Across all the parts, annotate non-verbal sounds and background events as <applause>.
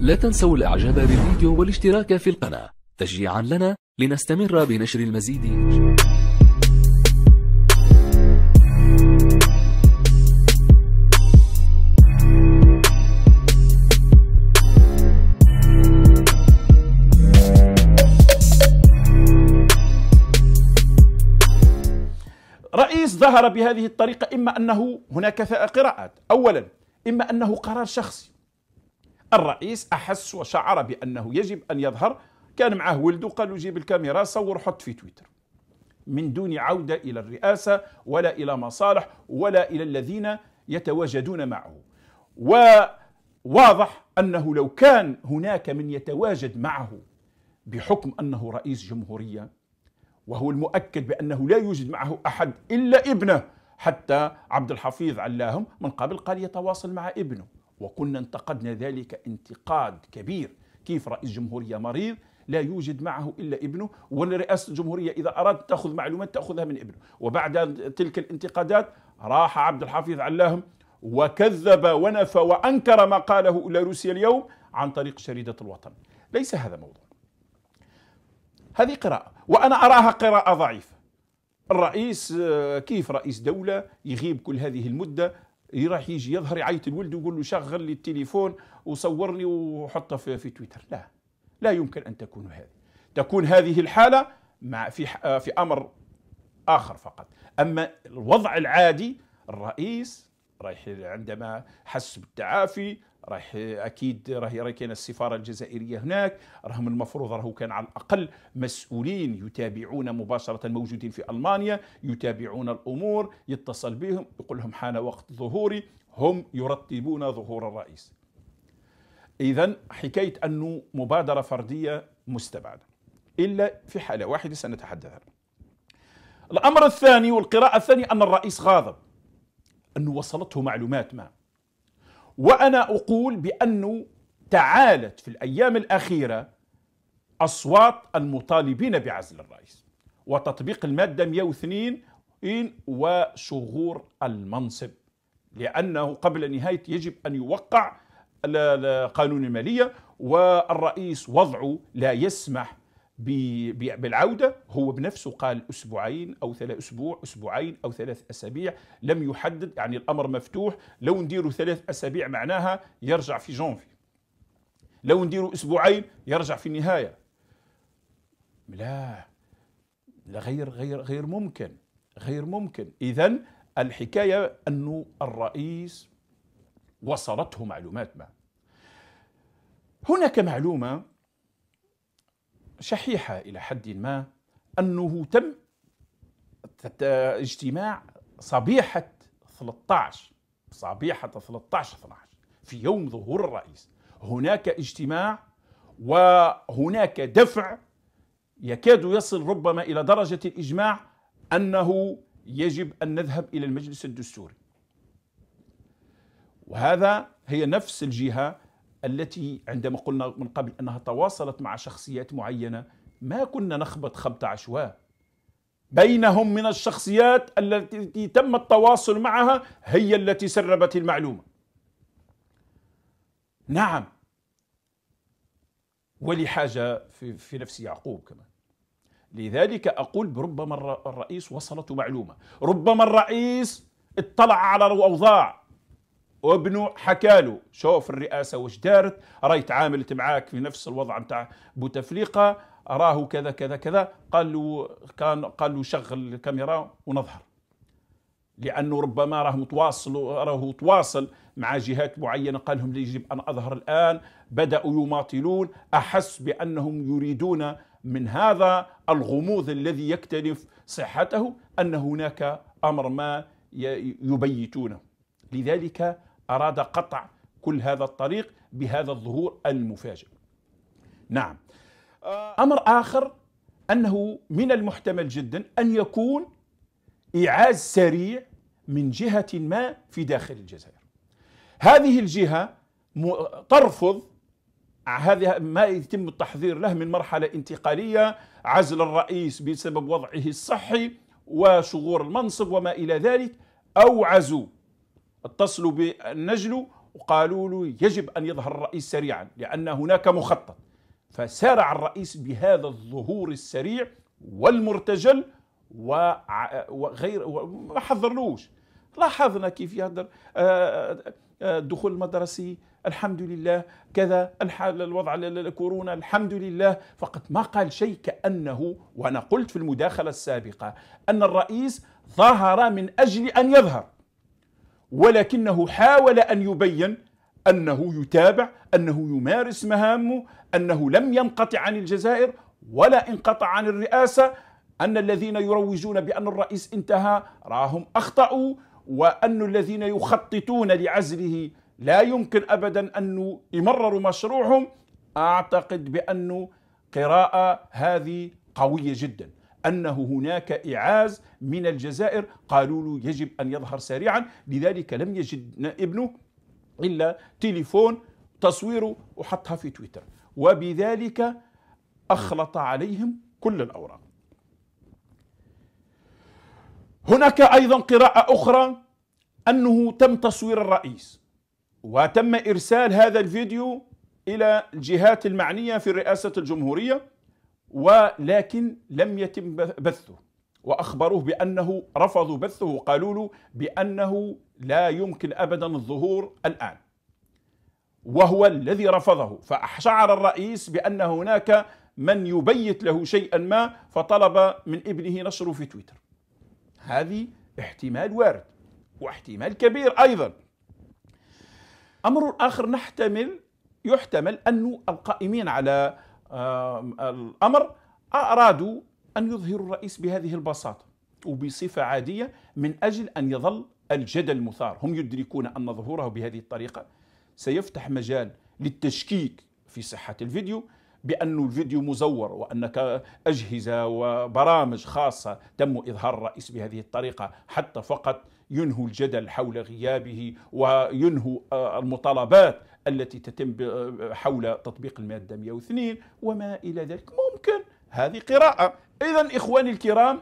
لا تنسوا الإعجاب بالفيديو والاشتراك في القناة تشجيعا لنا لنستمر بنشر المزيد رئيس ظهر بهذه الطريقة إما أنه هناك قراءات أولا إما أنه قرار شخصي الرئيس أحس وشعر بأنه يجب أن يظهر كان معه ولده قال له جيب الكاميرا صور حط في تويتر من دون عودة إلى الرئاسة ولا إلى مصالح ولا إلى الذين يتواجدون معه وواضح أنه لو كان هناك من يتواجد معه بحكم أنه رئيس جمهورية وهو المؤكد بأنه لا يوجد معه أحد إلا ابنه حتى عبد الحفيظ علاهم من قبل قال يتواصل مع ابنه وكنا انتقدنا ذلك انتقاد كبير كيف رئيس جمهورية مريض لا يوجد معه إلا ابنه ورئاسة الجمهورية إذا أراد تأخذ معلومات تأخذها من ابنه وبعد تلك الانتقادات راح عبد الحفيظ علاهم وكذب ونفى وأنكر ما قاله إلى روسيا اليوم عن طريق شريدة الوطن ليس هذا موضوع هذه قراءة وأنا أراها قراءة ضعيفة الرئيس كيف رئيس دولة يغيب كل هذه المدة راح يجي يظهر يعيط الولد ويقول له شغل لي التليفون وصورني وحطه في, في تويتر لا لا يمكن ان تكون هذه تكون هذه الحاله مع في آه، في امر اخر فقط اما الوضع العادي الرئيس رايح عندما حس بالتعافي راح اكيد راه راهي كاينه السفاره الجزائريه هناك راهم المفروض راهو كان على الاقل مسؤولين يتابعون مباشره موجودين في المانيا يتابعون الامور يتصل بهم يقول لهم حان وقت ظهوري هم يرتبون ظهور الرئيس اذا حكايه انه مبادره فرديه مستبعده الا في حاله واحده سنتحدث عنها الامر الثاني والقراءه الثانيه ان الرئيس غاضب انه وصلته معلومات ما وأنا أقول بأنه تعالت في الأيام الأخيرة أصوات المطالبين بعزل الرئيس وتطبيق المادة 102 وشغور المنصب لأنه قبل نهاية يجب أن يوقع قانون المالية والرئيس وضعه لا يسمح بالعودة هو بنفسه قال أسبوعين أو ثلاث أسبوع أسبوعين أو ثلاث أسابيع لم يحدد يعني الأمر مفتوح لو نديروا ثلاث أسابيع معناها يرجع في جونفي لو نديروا أسبوعين يرجع في النهاية لا لا غير غير غير ممكن غير ممكن إذا الحكاية أنه الرئيس وصلته معلومات ما هناك معلومة شحيحة إلى حد ما أنه تم اجتماع صبيحة 13 صبيحة 13 12 في يوم ظهور الرئيس هناك اجتماع وهناك دفع يكاد يصل ربما إلى درجة الإجماع أنه يجب أن نذهب إلى المجلس الدستوري وهذا هي نفس الجهة التي عندما قلنا من قبل انها تواصلت مع شخصيات معينه ما كنا نخبط خبط عشواء بينهم من الشخصيات التي تم التواصل معها هي التي سربت المعلومه نعم ولحاجه في, في نفس يعقوب كمان لذلك اقول ربما الرئيس وصلته معلومه ربما الرئيس اطلع على الاوضاع وابنه له شوف الرئاسة وش دارت راي تعاملت معاك في نفس الوضع نتاع بوتفليقة راهو كذا كذا كذا قال له كان قال له شغل الكاميرا ونظهر لانه ربما راه متواصل راه تواصل مع جهات معينه قال لهم يجب ان اظهر الان بداوا يماطلون احس بانهم يريدون من هذا الغموض الذي يكتنف صحته ان هناك امر ما يبيتونه لذلك أراد قطع كل هذا الطريق بهذا الظهور المفاجئ نعم آه، أمر آخر أنه من المحتمل جدا أن يكون إعاز سريع من جهة ما في داخل الجزائر هذه الجهة ترفض هذا ما يتم التحضير له من مرحلة انتقالية عزل الرئيس بسبب وضعه الصحي وشغور المنصب وما إلى ذلك أو عزو اتصلوا بالنجل وقالوا له يجب أن يظهر الرئيس سريعا لأن هناك مخطط فسارع الرئيس بهذا الظهور السريع والمرتجل وغير ما حضرلوش لاحظنا كيف يهدر الدخول آه، آه، آه، المدرسي الحمد لله كذا الحال الوضع الكورونا الحمد لله فقط ما قال شيء كأنه وأنا قلت في المداخلة السابقة أن الرئيس ظهر من أجل أن يظهر ولكنه حاول أن يبين أنه يتابع أنه يمارس مهامه أنه لم ينقطع عن الجزائر ولا انقطع عن الرئاسة أن الذين يروجون بأن الرئيس انتهى راهم أخطأوا وأن الذين يخططون لعزله لا يمكن أبدا أن يمرروا مشروعهم أعتقد بأن قراءة هذه قوية جدا أنه هناك إعاز من الجزائر قالوا له يجب أن يظهر سريعا لذلك لم يجد ابنه إلا تليفون تصويره وحطها في تويتر وبذلك أخلط عليهم كل الأوراق هناك أيضا قراءة أخرى أنه تم تصوير الرئيس وتم إرسال هذا الفيديو إلى الجهات المعنية في رئاسة الجمهورية ولكن لم يتم بثه واخبروه بانه رفضوا بثه وقالوا له بانه لا يمكن ابدا الظهور الان وهو الذي رفضه فشعر الرئيس بان هناك من يبيت له شيئا ما فطلب من ابنه نشره في تويتر هذه احتمال وارد واحتمال كبير ايضا امر اخر نحتمل يحتمل ان القائمين على الأمر أرادوا أن يظهروا الرئيس بهذه البساطة وبصفة عادية من أجل أن يظل الجدل مثار هم يدركون أن ظهوره بهذه الطريقة سيفتح مجال للتشكيك في صحة الفيديو بأن الفيديو مزور وأنك أجهزة وبرامج خاصة تم إظهار الرئيس بهذه الطريقة حتى فقط ينهوا الجدل حول غيابه وينهوا آه، المطالبات التي تتم آه، حول تطبيق المادة 102 وما إلى ذلك ممكن هذه قراءة إذا إخواني الكرام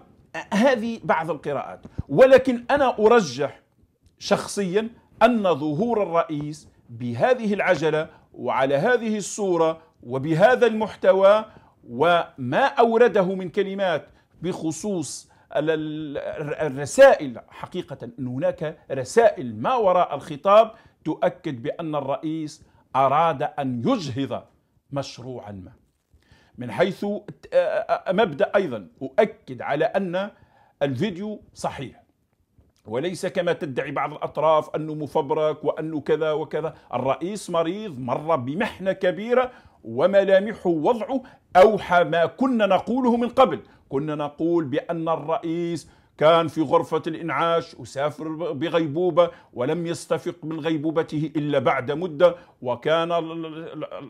هذه بعض القراءات ولكن أنا أرجح شخصيا أن ظهور الرئيس بهذه العجلة وعلى هذه الصورة وبهذا المحتوى وما أورده من كلمات بخصوص الرسائل حقيقة أن هناك رسائل ما وراء الخطاب تؤكد بأن الرئيس أراد أن يجهض مشروعا ما من حيث مبدأ أيضا أؤكد على أن الفيديو صحيح وليس كما تدعي بعض الأطراف أنه مفبرك وأنه كذا وكذا الرئيس مريض مر بمحنة كبيرة وملامحه وضعه أوحى ما كنا نقوله من قبل كنا نقول بأن الرئيس كان في غرفة الإنعاش وسافر بغيبوبة ولم يستفق من غيبوبته إلا بعد مدة وكان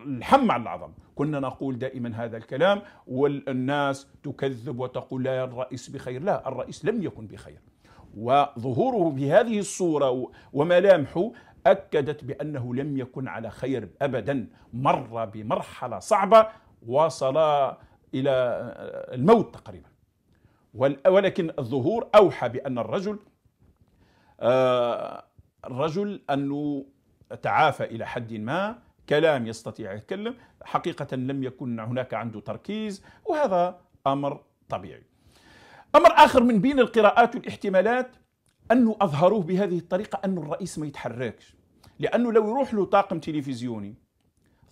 الحم على العظم كنا نقول دائما هذا الكلام والناس تكذب وتقول لا الرئيس بخير لا الرئيس لم يكن بخير وظهوره بهذه الصورة وملامحه أكدت بأنه لم يكن على خير أبدا مر بمرحلة صعبة وصل إلى الموت تقريبا ولكن الظهور أوحى بأن الرجل آه، الرجل أنه تعافى إلى حد ما كلام يستطيع يتكلم حقيقة لم يكن هناك عنده تركيز وهذا أمر طبيعي أمر آخر من بين القراءات والاحتمالات أنه أظهروه بهذه الطريقة أن الرئيس ما يتحركش لأنه لو يروح له طاقم تلفزيوني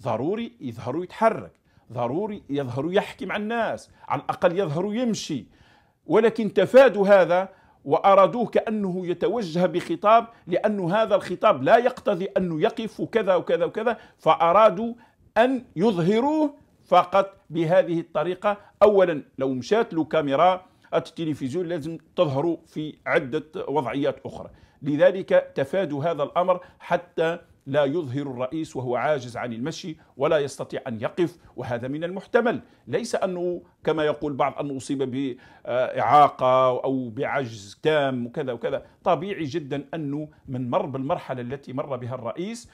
ضروري يظهر يتحرك ضروري يظهر يحكي مع الناس على الأقل يظهر يمشي ولكن تفادوا هذا وأرادوه كأنه يتوجه بخطاب لأن هذا الخطاب لا يقتضي أنه يقف كذا وكذا وكذا فأرادوا أن يظهروه فقط بهذه الطريقة أولا لو مشات له كاميرا التلفزيون لازم تظهر في عدة وضعيات أخرى لذلك تفادوا هذا الأمر حتى لا يظهر الرئيس وهو عاجز عن المشي ولا يستطيع أن يقف وهذا من المحتمل ليس أنه كما يقول بعض أنه أصيب بإعاقة أو بعجز تام وكذا وكذا طبيعي جدا أنه من مر بالمرحلة التي مر بها الرئيس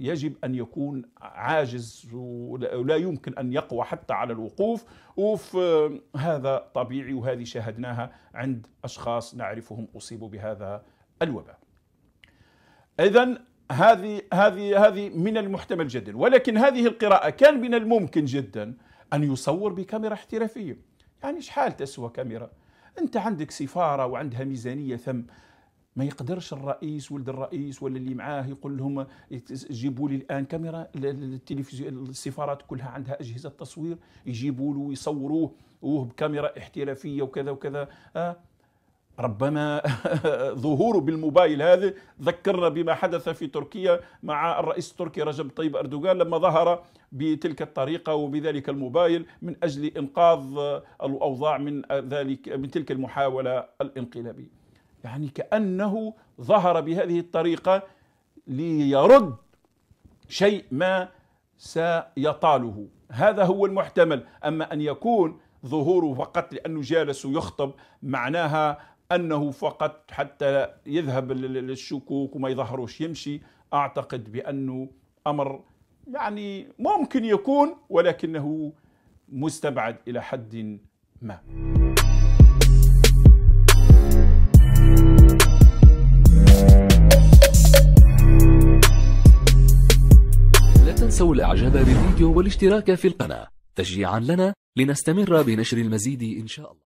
يجب أن يكون عاجز ولا يمكن أن يقوى حتى على الوقوف هذا طبيعي وهذه شاهدناها عند أشخاص نعرفهم أصيبوا بهذا الوباء إذا هذه هذه هذه من المحتمل جدا ولكن هذه القراءة كان من الممكن جدا أن يصور بكاميرا احترافية يعني شحال تسوى كاميرا أنت عندك سفارة وعندها ميزانية ثم ما يقدرش الرئيس ولد الرئيس ولا اللي معاه يقول لهم جيبوا لي الان كاميرا التلفزيون السفارات كلها عندها اجهزه تصوير يجيبوا له ويصوروه وهو بكاميرا احترافيه وكذا وكذا آه ربما <laughs> ظهوره بالموبايل هذا ذكرنا بما حدث في تركيا مع الرئيس التركي رجب طيب أردوغان لما ظهر بتلك الطريقة وبذلك الموبايل من أجل إنقاذ الأوضاع من ذلك من تلك المحاولة الانقلابية يعني كأنه ظهر بهذه الطريقة ليرد شيء ما سيطاله هذا هو المحتمل أما أن يكون ظهوره فقط لأنه جالس يخطب معناها انه فقط حتى يذهب للشكوك وما يظهروش يمشي اعتقد بانه امر يعني ممكن يكون ولكنه مستبعد الى حد ما لا تنسوا الاعجاب بالفيديو والاشتراك في القناه تشجيعا لنا لنستمر بنشر المزيد ان شاء الله